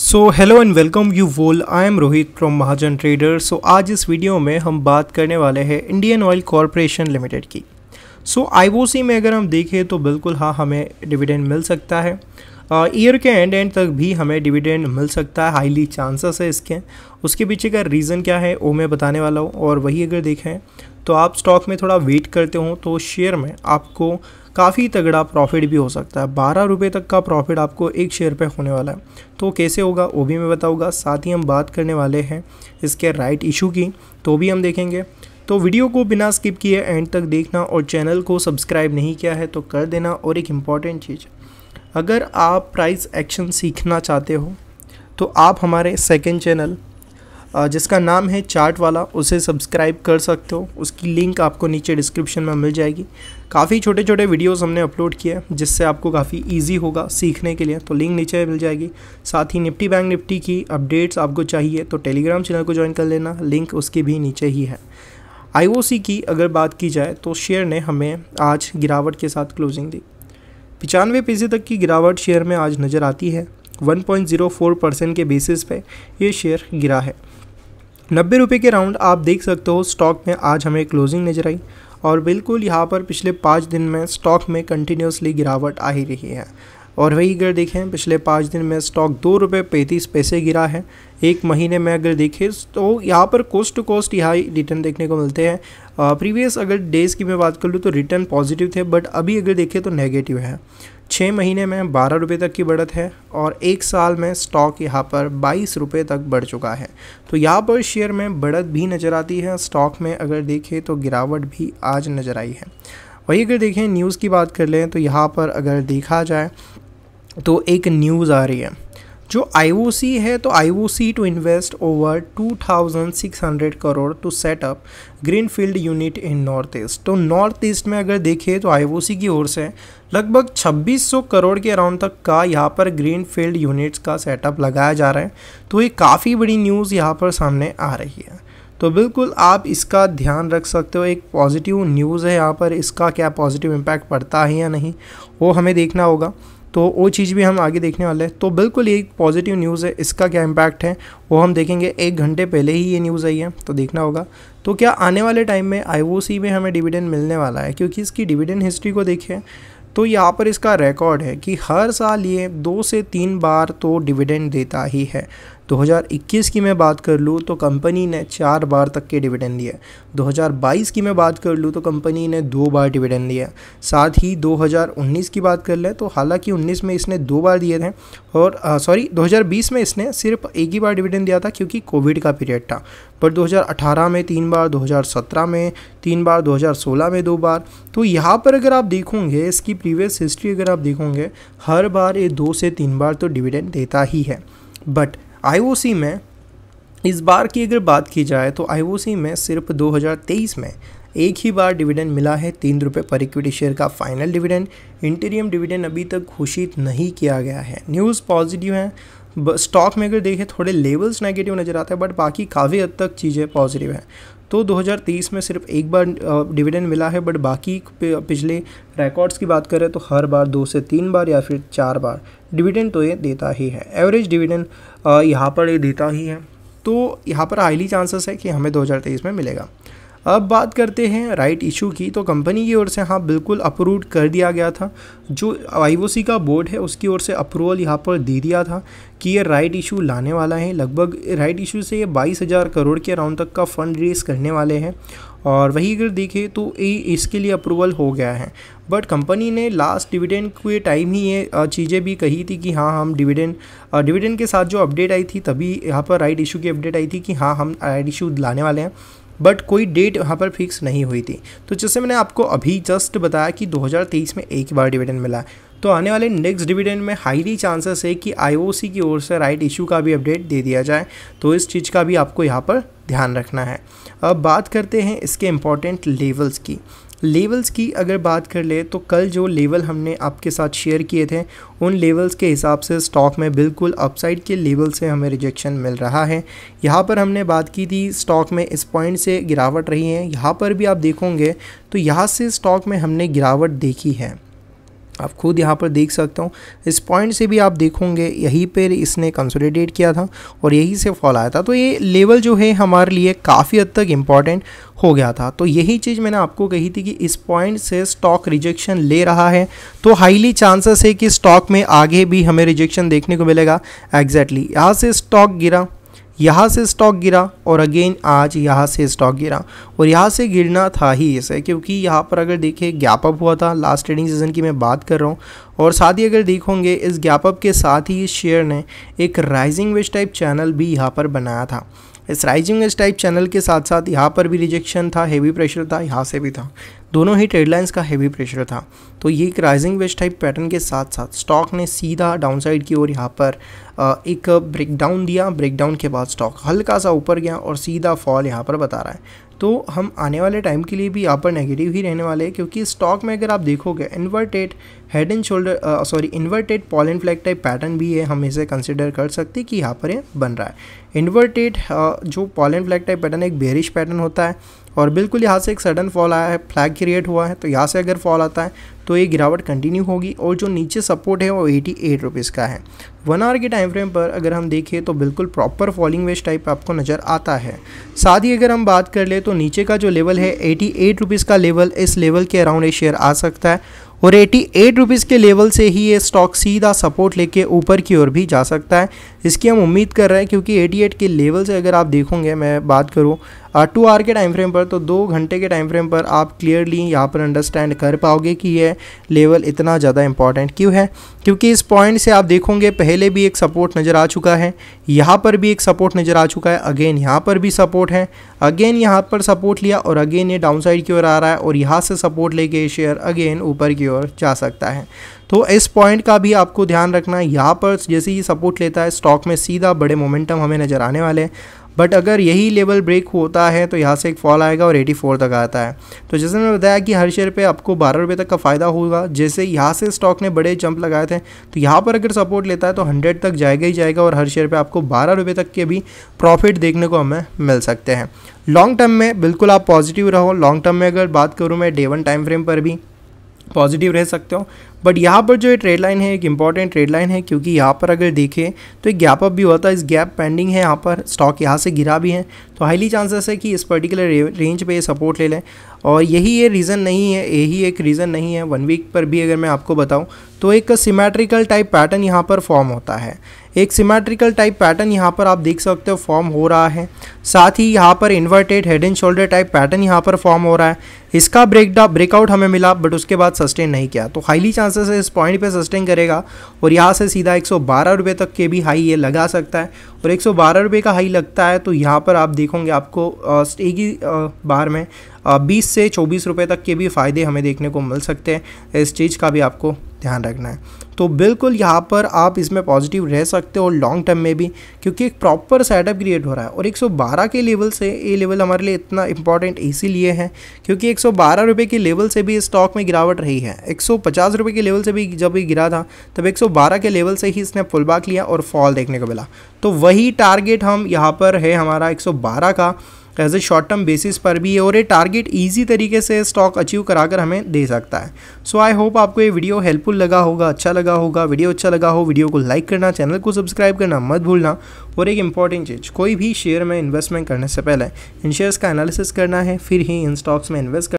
So hello and welcome you all I am Rohit from Mahajan trader so आज इस video में हम बात करने वाले हैं इंडियन ऑयल कॉरपोरेशन लिमिटेड की सो so, आईओसी में अगर हम देखें तो बिल्कुल हाँ हमें डिविडेंड मिल सकता है ईयर uh, के एंड एंड तक भी हमें डिविडेंड मिल सकता है हाईली चांसेस है इसके उसके पीछे का रीज़न क्या है वो मैं बताने वाला हूँ और वही अगर देखें तो आप स्टॉक में थोड़ा वेट करते हो तो शेयर में आपको काफ़ी तगड़ा प्रॉफिट भी हो सकता है बारह रुपये तक का प्रॉफिट आपको एक शेयर पे होने वाला है तो कैसे होगा वो भी मैं बताऊँगा साथ ही हम बात करने वाले हैं इसके राइट इशू की तो भी हम देखेंगे तो वीडियो को बिना स्किप किए एंड तक देखना और चैनल को सब्सक्राइब नहीं किया है तो कर देना और एक इम्पॉर्टेंट चीज़ अगर आप प्राइस एक्शन सीखना चाहते हो तो आप हमारे सेकेंड चैनल जिसका नाम है चार्ट वाला उसे सब्सक्राइब कर सकते हो उसकी लिंक आपको नीचे डिस्क्रिप्शन में मिल जाएगी काफ़ी छोटे छोटे वीडियोस हमने अपलोड किए हैं जिससे आपको काफ़ी इजी होगा सीखने के लिए तो लिंक नीचे मिल जाएगी साथ ही निफ्टी बैंक निफ्टी की अपडेट्स आपको चाहिए तो टेलीग्राम चैनल को ज्वाइन कर लेना लिंक उसकी भी नीचे ही है आई की अगर बात की जाए तो शेयर ने हमें आज गिरावट के साथ क्लोजिंग दी पचानवे फीसदी तक की गिरावट शेयर में आज नज़र आती है 1.04 परसेंट के बेसिस पे ये शेयर गिरा है नब्बे रुपये के राउंड आप देख सकते हो स्टॉक में आज हमें क्लोजिंग नज़र आई और बिल्कुल यहाँ पर पिछले पाँच दिन में स्टॉक में कंटिन्यूसली गिरावट आ ही रही है और वही अगर देखें पिछले पाँच दिन में स्टॉक दो रुपये पैंतीस पैसे गिरा है एक महीने में अगर देखें तो यहाँ पर कोस्ट टू कोस्ट यहाँ रिटर्न देखने को मिलते हैं प्रीवियस अगर डेज़ की मैं बात कर लूँ तो रिटर्न पॉजिटिव थे बट अभी अगर देखें तो नेगेटिव है छः महीने में बारह रुपये तक की बढ़त है और एक साल में स्टॉक यहाँ पर बाईस रुपये तक बढ़ चुका है तो यहाँ पर शेयर में बढ़त भी नज़र आती है स्टॉक में अगर देखें तो गिरावट भी आज नज़र आई है वही अगर देखें न्यूज़ की बात कर लें तो यहाँ पर अगर देखा जाए तो एक न्यूज़ आ रही है जो आई है तो I to invest over 2600 crore to set up greenfield unit in north east तो नॉर्थ ईस्ट में अगर देखिए तो आई की ओर से लगभग 2600 करोड़ के अराउंड तक का यहाँ पर ग्रीनफील्ड यूनिट्स का सेटअप लगाया जा रहा है तो ये काफ़ी बड़ी न्यूज़ यहाँ पर सामने आ रही है तो बिल्कुल आप इसका ध्यान रख सकते हो एक पॉजिटिव न्यूज़ है यहाँ पर इसका क्या पॉजिटिव इम्पैक्ट पड़ता है या नहीं वो हमें देखना होगा तो वो चीज़ भी हम आगे देखने वाले हैं तो बिल्कुल ये पॉजिटिव न्यूज़ है इसका क्या इम्पैक्ट है वो हम देखेंगे एक घंटे पहले ही ये न्यूज़ आई है तो देखना होगा तो क्या आने वाले टाइम में आई में हमें डिविडेंड मिलने वाला है क्योंकि इसकी डिविडेंड हिस्ट्री को देखें तो यहाँ पर इसका रिकॉर्ड है कि हर साल ये दो से तीन बार तो डिविडेंड देता ही है 2021 की मैं बात कर लूँ तो कंपनी ने चार बार तक के डिविडेंड दिए 2022 की मैं बात कर लूँ तो कंपनी ने दो बार डिविडेंड दिया साथ ही 2019 की बात कर लें तो हालांकि 19 में इसने दो बार दिए थे और सॉरी 2020 में इसने सिर्फ एक ही बार डिविडेंड दिया था क्योंकि कोविड का पीरियड था पर 2018 में तीन बार 2017 में तीन बार 2016 में दो बार तो यहाँ पर अगर आप देखोगे इसकी प्रीवियस हिस्ट्री अगर आप देखोगे हर बार ये दो से तीन बार तो डिविडेंड देता ही है बट आई में इस बार की अगर बात की जाए तो आई में सिर्फ 2023 में एक ही बार डिविडेंड मिला है तीन रुपये पर इक्विटी शेयर का फाइनल डिविडेंड इंटीरियम डिविडेंड अभी तक घोषित नहीं किया गया है न्यूज़ पॉजिटिव है स्टॉक में अगर देखें थोड़े लेवल्स नेगेटिव नज़र आते हैं बट बाकी काफ़ी हद तक चीज़ें पॉजिटिव हैं तो 2023 में सिर्फ एक बार डिविडेंड मिला है बट बाकी पिछले रिकॉर्ड्स की बात करें तो हर बार दो से तीन बार या फिर चार बार डिविडेंड तो ये देता ही है एवरेज डिविडेंड यहाँ पर ये देता ही है तो यहाँ पर हाईली चांसेस है कि हमें 2023 में मिलेगा अब बात करते हैं राइट इशू की तो कंपनी की ओर से हाँ बिल्कुल अप्रूव कर दिया गया था जो आई का बोर्ड है उसकी ओर से अप्रूवल यहाँ पर दे दिया था कि ये राइट इशू लाने वाला है लगभग राइट इशू से ये बाईस हज़ार करोड़ के अराउंड तक का फंड रेज करने वाले हैं और वही अगर देखें तो ये इसके लिए अप्रूवल हो गया है बट कंपनी ने लास्ट डिविडेंड के टाइम ही ये चीज़ें भी कही थी कि हाँ हम डिविडेंड डिविडेंड के साथ जो अपडेट आई थी तभी यहाँ पर राइट इशू की अपडेट आई थी कि हाँ हम राइट इशू लाने वाले हैं बट कोई डेट वहाँ पर फिक्स नहीं हुई थी तो जैसे मैंने आपको अभी जस्ट बताया कि 2023 में एक बार डिविडेंड मिला तो आने वाले नेक्स्ट डिविडेंड में हाईली चांसेस है कि आईओसी की ओर से राइट इशू का भी अपडेट दे दिया जाए तो इस चीज़ का भी आपको यहाँ पर ध्यान रखना है अब बात करते हैं इसके इम्पॉर्टेंट लेवल्स की लेवल्स की अगर बात कर ले तो कल जो लेवल हमने आपके साथ शेयर किए थे उन लेवल्स के हिसाब से स्टॉक में बिल्कुल अपसाइड के लेवल से हमें रिजेक्शन मिल रहा है यहाँ पर हमने बात की थी स्टॉक में इस पॉइंट से गिरावट रही है यहाँ पर भी आप देखोगे तो यहाँ से स्टॉक में हमने गिरावट देखी है आप खुद यहाँ पर देख सकते हो इस पॉइंट से भी आप देखोगे यहीं पर इसने कंसोलिडेट किया था और यहीं से फॉल आया था तो ये लेवल जो है हमारे लिए काफ़ी हद तक इम्पॉर्टेंट हो गया था तो यही चीज़ मैंने आपको कही थी कि इस पॉइंट से स्टॉक रिजेक्शन ले रहा है तो हाईली चांसेस है कि स्टॉक में आगे भी हमें रिजेक्शन देखने को मिलेगा एग्जैक्टली exactly. यहाँ से स्टॉक गिरा यहाँ से स्टॉक गिरा और अगेन आज यहाँ से स्टॉक गिरा और यहाँ से गिरना था ही इसे क्योंकि यहाँ पर अगर देखें गैप अप हुआ था लास्ट ट्रेडिंग सीजन की मैं बात कर रहा हूँ और साथ ही अगर देखोगे इस गैप अप के साथ ही इस शेयर ने एक राइजिंग वेज टाइप चैनल भी यहाँ पर बनाया था इस राइजिंग वेज टाइप चैनल के साथ साथ यहाँ पर भी रिजेक्शन था हेवी प्रेशर था यहाँ से भी था दोनों ही ट्रेडलाइंस का हैवी प्रेशर था तो ये एक राइजिंग वेज टाइप पैटर्न के साथ साथ स्टॉक ने सीधा डाउनसाइड की ओर यहाँ पर एक ब्रेकडाउन दिया ब्रेकडाउन के बाद स्टॉक हल्का सा ऊपर गया और सीधा फॉल यहाँ पर बता रहा है तो हम आने वाले टाइम के लिए भी यहाँ पर नेगेटिव ही रहने वाले हैं क्योंकि स्टॉक में अगर आप देखोगे inverted head and shoulder sorry inverted pole and flag type pattern भी है हम इसे कंसिडर कर सकते कि यहाँ पर ये बन रहा है इन्वर्टेड uh, जो pole and flag type pattern एक बेरिश पैटर्न होता है और बिल्कुल यहाँ से एक सडन फॉल आया है फ्लैग क्रिएट हुआ है तो यहाँ से अगर फॉल आता है तो ये गिरावट कंटिन्यू होगी और जो नीचे सपोर्ट है वो एटी एट रुपीज़ का है वन आवर के टाइम फ्रेम पर अगर हम देखें तो बिल्कुल प्रॉपर फॉलिंग वेस्ट टाइप आपको नज़र आता है साथ ही अगर हम बात कर ले तो नीचे का जो लेवल है एटी एट रुपीज़ का लेवल इस लेवल के अराउंड ये शेयर आ सकता है और एटी एट रुपीज़ के लेवल से ही ये स्टॉक सीधा सपोर्ट लेके ऊपर की ओर भी जा सकता है इसकी हम उम्मीद कर रहे हैं क्योंकि एटी एट के लेवल से अगर आप देखोगे मैं बात करूँ टू आवर के टाइम फ्रेम पर तो दो घंटे के टाइम फ्रेम पर आप क्लियरली यहाँ पर अंडरस्टैंड कर पाओगे कि ये लेवल इतना ज़्यादा इंपॉर्टेंट क्यों है क्योंकि इस पॉइंट से आप देखोगे पहले भी एक सपोर्ट नज़र आ चुका है यहाँ पर भी एक सपोर्ट नज़र आ चुका है अगेन यहाँ पर भी सपोर्ट है अगेन यहाँ पर सपोर्ट लिया और अगेन ये डाउन साइड की ओर आ रहा है और यहाँ से सपोर्ट लेके शेयर अगेन ऊपर की ओर जा सकता है तो इस पॉइंट का भी आपको ध्यान रखना है यहाँ पर जैसे ही सपोर्ट लेता है स्टॉक में सीधा बड़े मोमेंटम हमें नज़र आने वाले हैं बट अगर यही लेवल ब्रेक होता है तो यहाँ से एक फॉल आएगा और 84 तक आता है तो जैसे मैंने बताया कि हर शेयर पे आपको बारह रुपये तक का फ़ायदा होगा जैसे यहाँ से स्टॉक ने बड़े जंप लगाए थे तो यहाँ पर अगर सपोर्ट लेता है तो हंड्रेड तक जाएगा ही जाएगा और हर शेयर पर आपको बारह रुपये तक के भी प्रॉफिट देखने को हमें मिल सकते हैं लॉन्ग टर्म में बिल्कुल आप पॉजिटिव रहो लॉन्ग टर्म में अगर बात करूँ मैं डे वन टाइम फ्रेम पर भी पॉजिटिव रह सकते हो बट यहाँ पर जो ये ट्रेड लाइन है एक इंपॉर्टेंट ट्रेड लाइन है क्योंकि यहाँ पर अगर देखें तो एक गैप अप भी होता है इस गैप पेंडिंग है यहाँ पर स्टॉक यहाँ से गिरा भी है तो हाईली चांसेस है कि इस पर्टिकुलर रेंज पे ये सपोर्ट ले लें और यही ये रीज़न नहीं है यही एक रीज़न नहीं है वन वीक पर भी अगर मैं आपको बताऊँ तो एक सिमेट्रिकल टाइप पैटर्न यहाँ पर फॉर्म होता है एक सिमेट्रिकल टाइप पैटर्न यहाँ पर आप देख सकते हो फॉर्म हो रहा है साथ ही यहाँ पर inverted head and shoulder type pattern यहाँ पर फॉर्म हो रहा है इसका ब्रेक ब्रेकआउट हमें मिला बट उसके बाद सस्टेन नहीं किया तो हाईली चांसेस है इस पॉइंट पे सस्टेन करेगा और यहाँ से सीधा एक सौ तक के भी हाई ये लगा सकता है और एक सौ का हाई लगता है तो यहाँ पर आप देखोगे आपको एक ही बार में बीस से चौबीस रुपये तक के भी फ़ायदे हमें देखने को मिल सकते हैं इस चीज़ का भी आपको ध्यान रखना है तो बिल्कुल यहाँ पर आप इसमें पॉजिटिव रह सकते हो लॉन्ग टर्म में भी क्योंकि एक प्रॉपर सेटअप क्रिएट हो रहा है और 112 के लेवल से ये लेवल हमारे लिए इतना इंपॉर्टेंट इसीलिए है क्योंकि एक सौ के लेवल से भी स्टॉक में गिरावट रही है एक सौ के लेवल से भी जब ये गिरा था तब 112 के लेवल से ही इसने फुल बाक लिया और फॉल देखने को मिला तो वही टारगेट हम यहाँ पर है हमारा एक का as a short term basis पर भी और ये टारगेट ईजी तरीके से स्टॉक अचीव कराकर हमें दे सकता है सो आई होप आपको ये वीडियो हेल्पफुल लगा होगा अच्छा लगा होगा वीडियो अच्छा लगा हो वीडियो को लाइक करना चैनल को सब्सक्राइब करना मत भूलना और एक इंपॉर्टेंट चीज़ कोई भी शेयर में इन्वेस्टमेंट करने से पहले इन शेयर्स का एनालिसिस करना है फिर ही इन स्टॉक्स में इन्वेस्ट